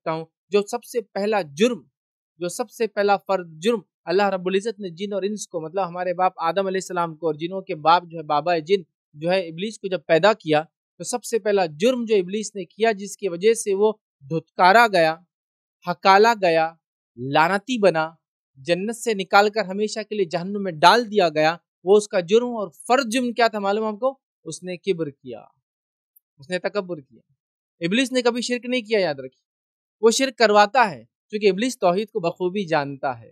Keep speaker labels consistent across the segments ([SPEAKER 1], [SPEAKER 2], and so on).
[SPEAKER 1] सकता हूँ जो सबसे पहला जुर्म जो सबसे पहला फर्द जुर्म अल्लाह रबुल्ज़त ने जिन और इंस को मतलब हमारे बाप आदम सलाम को और जिनों के बाप जो है बाबा जिन जो है इबलीस को जब पैदा किया तो सबसे पहला जुर्म जो इबलीस ने किया जिसकी वजह से वो धुतकारा गया हकाला गया लानती बना जन्नत से निकाल कर हमेशा के लिए जहन्नुम में डाल दिया गया वो उसका जुर्म और फर्ज जुर्म क्या था मालूम आपको उसने किब्र किया उसने तकबर किया इबलीस ने कभी शिरक नहीं किया याद रखिए वो शिरक करवाता है क्योंकि इबलीस तोहहीद को बखूबी जानता है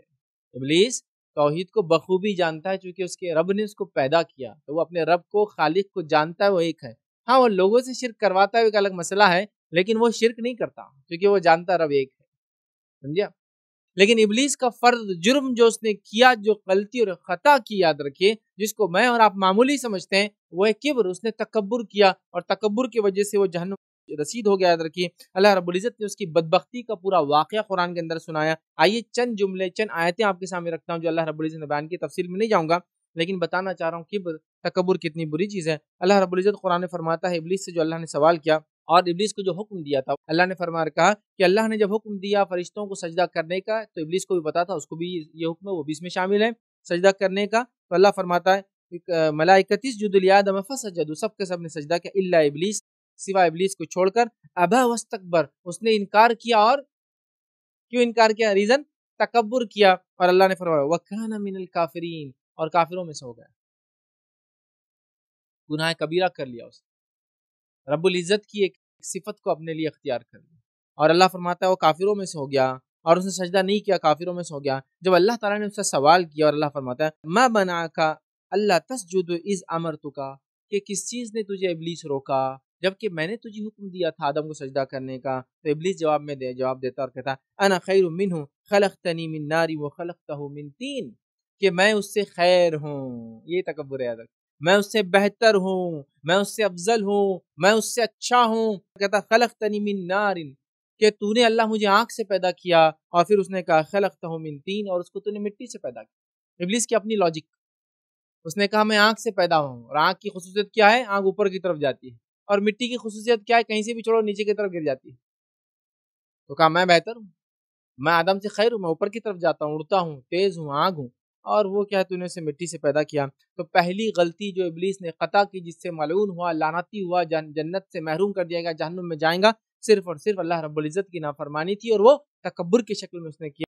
[SPEAKER 1] इबलीस तोहहीद को बखूबी जानता है क्योंकि उसके रब ने उसको पैदा किया तो वो अपने रब को खालिक को जानता है वो एक है हाँ वो लोगों से शिरक करवाता है एक अलग मसला है लेकिन वो शिरक नहीं करता क्योंकि वो जानता रब एक है समझिया लेकिन इबलीस का फर्द जुर्म जो उसने किया जो गलती और ख़ता की याद रखिए जिसको मैं और आप मामूली समझते हैं वो है किब्र उसने तकबर किया और तकबर की वजह से वो जहन रसीद हो गया याद रखिए अल्लाह रबुल्ज़त ने उसकी बदबख्ती का पूरा वाक़ कुरान के अंदर सुनाया आइए चंद जुमले चंद आयतें आपके सामने रखता हूँ जो अल्लाह रबुल्ज़त ने बयान की तफसील में नहीं जाऊँगा लेकिन बताना चाह रहा हूँ किब्र तकबर कितनी बुरी चीज़ है अल्लाह रबुल्ज़त कुरान फरमाता है इबलीस से जो अल्लाह ने सवाल किया और इबलीस को जो हुक्म दिया था अल्लाह ने फरमार कहा कि अल्लाह ने जब हुक्म दिया फरिश्तों को सजदा करने का तो इबलीस को भी पता था उसको भी ये हुक्म है वो भी इसमें शामिल है सजदा करने का तो अल्लाह फरमाता है मलाइकतीस जुदलियाद मफा सजदू सब के सब ने सजदा किया इबलीस सिवा इबलीस को छोड़कर अबा उसने इनकार किया और क्यों इनकार किया रीजन तकबर किया और अल्लाह ने फरमाया वकाना मिनल काफरीन और काफिरों में से हो गया गुनाह कबीरा कर लिया उसने रब्बुल इज़्ज़त की एक सिफत को अपने लिए अख्तियार कर लिया और अल्लाह फरमाता है वो काफिरों में से हो गया और उसने सजदा नहीं किया काफिरों में से हो गया जब अल्लाह ताला ने उससे सवाल किया और अल्लाह फरमाता है मैं बना का अल्लाह तस्जुद इज़ अमर तुका कि किस चीज़ ने तुझे इबलीस रोका जबकि मैंने तुझे हुक्म दिया था आदम को सजदा करने का तो इबलीस जवाब में दे जवाब देता और कहता अना खैर मिन हूँ खलक तनी मिन नारी वो खलक तहु मिन तीन कि मैं उससे खैर हूँ ये तकबर याद रख मैं उससे बेहतर हूँ मैं उससे अफजल हूँ मैं उससे अच्छा हूँ कहता खलक तनी मिन नारिन कि तूने अल्लाह मुझे आँख से पैदा किया और फिर उसने कहा खलक तहु मिन तीन और उसको तूने मिट्टी से पैदा किया इबलीस की अपनी लॉजिक उसने कहा मैं आँख से पैदा हूँ और आँख की खसूसियत क्या है आँख ऊपर की तरफ जाती है और मिट्टी की खसूसियत क्या है कहीं से भी छोड़ो नीचे की तरफ गिर जाती है तो कहा मैं बेहतर हूँ मैं आदम से खैर हूँ मैं ऊपर की तरफ जाता हूँ उड़ता हूँ तेज़ हूँ आग हूँ और वो क्या है तूने उसे मिट्टी से पैदा किया तो पहली गलती जो इबलीस ने क़ता की जिससे मलून हुआ लानाती हुआ जन, जन्नत से महरूम कर दिया गया जहनुम में जाएगा सिर्फ और सिर्फ अल्लाह रब्बुल इज़्ज़त की नाफरमानी थी और वो तकबर की शक्ल में उसने किया